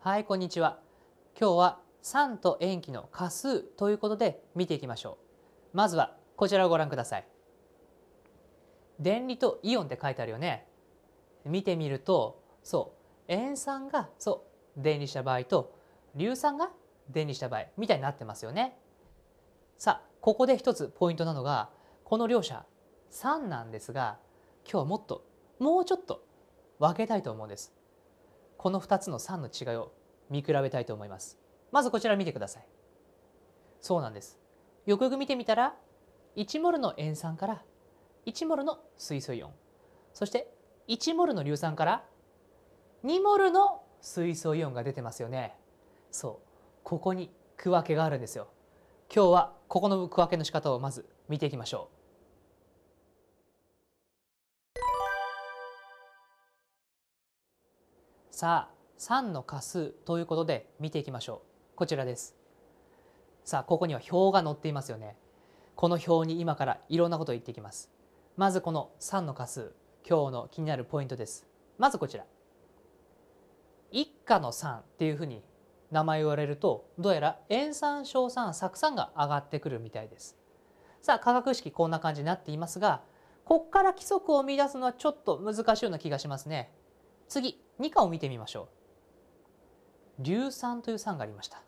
はいこんにちは今日は酸と塩基の価数ということで見ていきましょうまずはこちらをご覧ください電離とイオンって書いてあるよね見てみるとそう塩酸がそう電離した場合と硫酸が電離した場合みたいになってますよねさあここで一つポイントなのがこの両者酸なんですが今日はもっともうちょっと分けたいと思うんですこの2つの酸の違いを見比べたいと思いますまずこちら見てくださいそうなんですよくよく見てみたら1モルの塩酸から1モルの水素イオンそして1モルの硫酸から2モルの水素イオンが出てますよねそうここに区分けがあるんですよ今日はここの区分けの仕方をまず見ていきましょうさあ3の仮数ということで見ていきましょうこちらですさあここには表が載っていますよねこの表に今からいろんなことを言っていきますまずこの3の仮数今日の気になるポイントですまずこちら一家の3っていうふうに名前を言われるとどうやら塩酸硝酸酢酸が上がってくるみたいですさあ化学式こんな感じになっていますがこっから規則を見出すのはちょっと難しいような気がしますね次二価を見てみましょう。硫酸という酸がありました。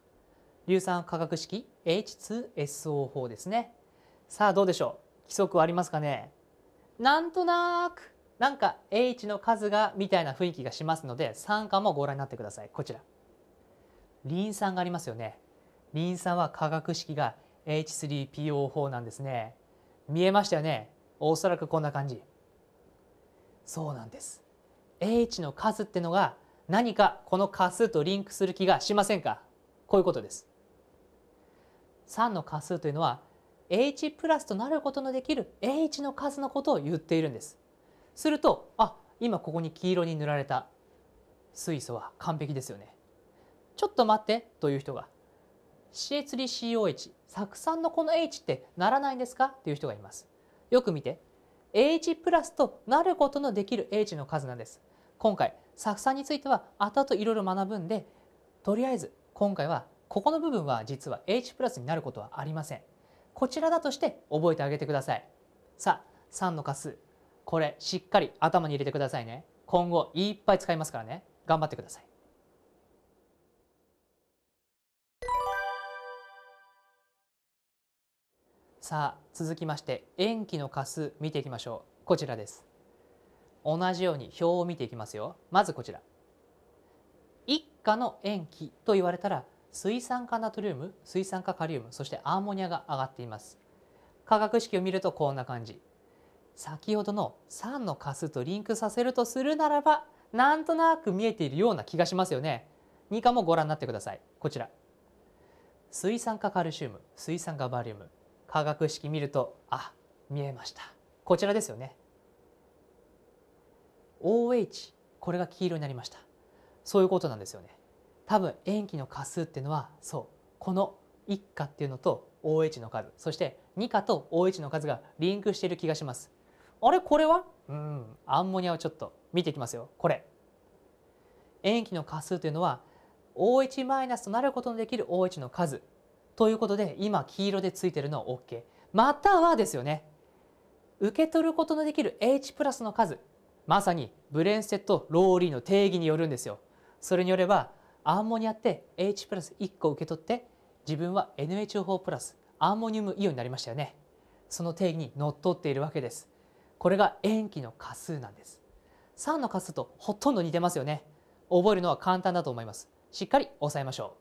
硫酸化学式 H2SO 法ですね。さあどうでしょう規則はありますかねなんとなくなんか H の数がみたいな雰囲気がしますので酸化もご覧になってくださいこちらリン酸がありますよねリン酸は化学式が H3PO 法なんですね見えましたよねおそらくこんな感じそうなんです h の数ってのが何かこの仮数とリンクする気がしませんかこういうことです。3の仮数というのは H プラスとなることのできる H の数のことを言っているんです。すると、あ、今ここに黄色に塗られた水素は完璧ですよね。ちょっと待ってという人が CH3COH 酢酸のこの H ってならないんですかという人がいます。よく見て H プラスとなることのできる H の数なんです。今回酢酸については後々いろいろ学ぶんでとりあえず今回はここの部分は実は H プラスになることはありません。こちらだとして覚えてあげてください。さあ酸の価数これしっかり頭に入れてくださいね。今後いっぱい使いますからね頑張ってください。さあ続きまして塩基の価数見ていきましょうこちらです同じように表を見ていきますよまずこちら一価の塩基と言われたら水酸化ナトリウム水酸化カリウムそしてアンモニアが上がっています化学式を見るとこんな感じ先ほどの酸の価数とリンクさせるとするならばなんとなく見えているような気がしますよね二価もご覧になってくださいこちら水酸化カルシウム水酸化バリウム化学式見るとあ見えましたこちらですよね OH これが黄色になりましたそういうことなんですよね多分塩基の価数っていうのはそうこの一価っていうのと OH の数そして2価と OH の数がリンクしている気がしますあれこれはうんアンモニアをちょっと見ていきますよこれ塩基の価数というのは OH マイナスとなることのできる OH の数ということで今黄色でついてるのは OK またはですよね受け取ることのできる H の数まさにブレンステッド・ローリーの定義によるんですよ。それによればアンモニアって H プラス1個受け取って自分は NH4 プラスアンモニウムイオンになりましたよね。その定義にのっとっているわけです。これが塩基の価数なんです。酸の仮数とほとんど似てますよね。覚えるのは簡単だと思います。しっかり押さえましょう。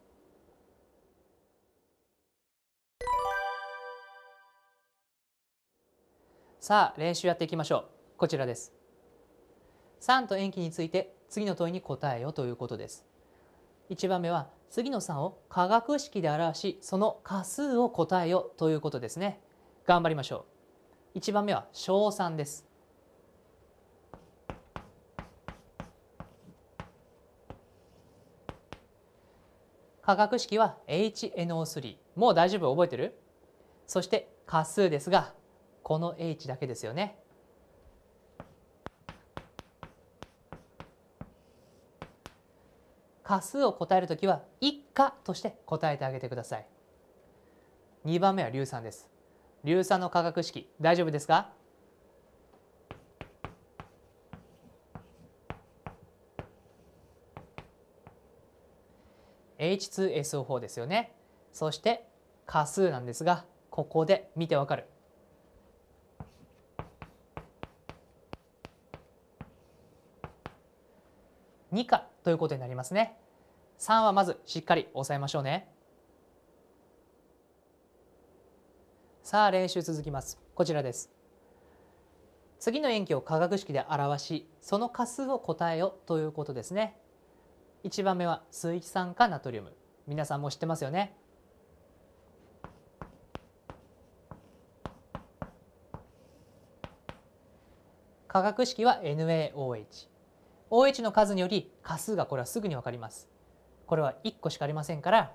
さあ練習やっていきましょう。こちらです。3と塩基について次の問いに答えよということです。1番目は次の3を化学式で表しその仮数を答えよということですね。頑張りましょう。1番目は小3です。化学式は HNO3 もう大丈夫覚えてるそして仮数ですがこの H だけですよね過数を答えるときは一家として答えてあげてください2番目は硫酸です硫酸の化学式大丈夫ですか h s o 法ですよねそして過数なんですがここで見てわかる2かということになりますますね3はまずしっかり押さえましょうねさあ練習続きますこちらです次の塩基を化学式で表しその価数を答えよということですね1番目は水酸化ナトリウム皆さんも知ってますよね化学式は NaOH OH の数により価数がこれはすぐに分かります。これは1個しかありませんから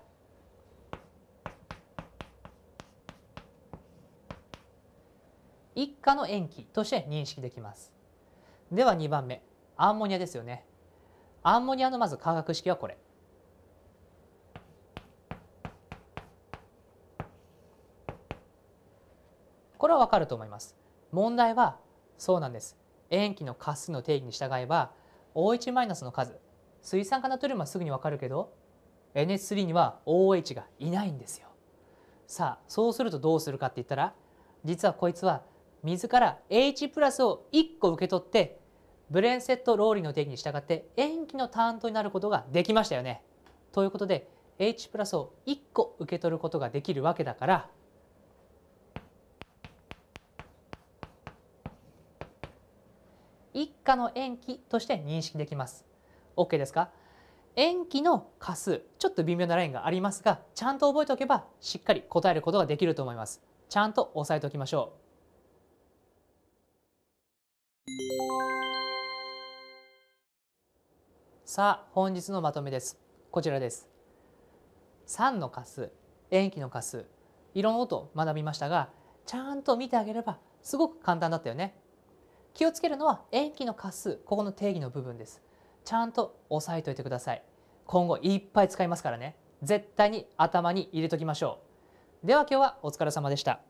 一価の塩基として認識できます。では2番目アンモニアですよね。アンモニアのまず化学式はこれ。これはわかると思います。問題はそうなんです。塩基の価数の定義に従えば OH- の数水酸化ナトリウムはすぐに分かるけど NH3 には OH がいないんですよ。さあそうするとどうするかって言ったら実はこいつは水から H プラスを1個受け取ってブレンセット・ローリーの定義に従って塩基の担当になることができましたよね。ということで H プラスを1個受け取ることができるわけだから果の塩基として認識できます。OK ですか塩基の価数、ちょっと微妙なラインがありますが、ちゃんと覚えておけばしっかり答えることができると思います。ちゃんと押さえておきましょう。さあ、本日のまとめです。こちらです。酸の価数、塩基の価数、いろんなことを学びましたが、ちゃんと見てあげればすごく簡単だったよね。気をつけるのは塩基の価数ここの定義の部分ですちゃんと押さえておいてください今後いっぱい使いますからね絶対に頭に入れときましょうでは今日はお疲れ様でした